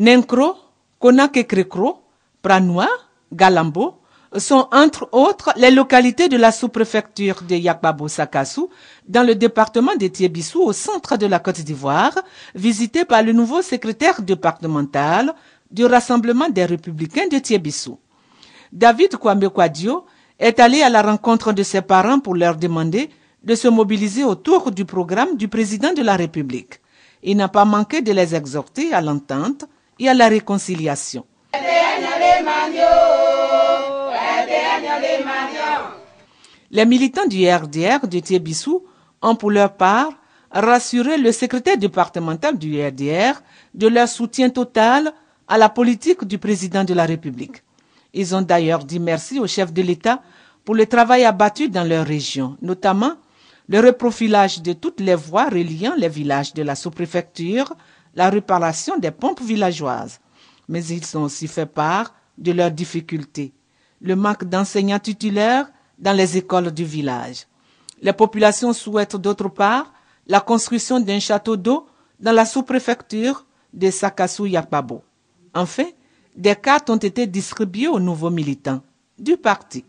Nencro, konakékrekro, Krekro, Galambo sont entre autres les localités de la sous-préfecture de Yakbabo-Sakassou dans le département de Thiébissou au centre de la Côte d'Ivoire, visité par le nouveau secrétaire départemental du Rassemblement des républicains de Thiébissou. David Kwame Kwadio est allé à la rencontre de ses parents pour leur demander de se mobiliser autour du programme du président de la République. Il n'a pas manqué de les exhorter à l'entente et à la réconciliation. Les militants du RDR de Thiébissou ont pour leur part rassuré le secrétaire départemental du RDR de leur soutien total à la politique du président de la République. Ils ont d'ailleurs dit merci au chef de l'État pour le travail abattu dans leur région, notamment le reprofilage de toutes les voies reliant les villages de la sous-préfecture, la réparation des pompes villageoises. Mais ils ont aussi fait part de leurs difficultés. Le manque d'enseignants titulaires dans les écoles du village. Les populations souhaitent d'autre part la construction d'un château d'eau dans la sous-préfecture de sakasu yapabo Enfin, des cartes ont été distribuées aux nouveaux militants du parti.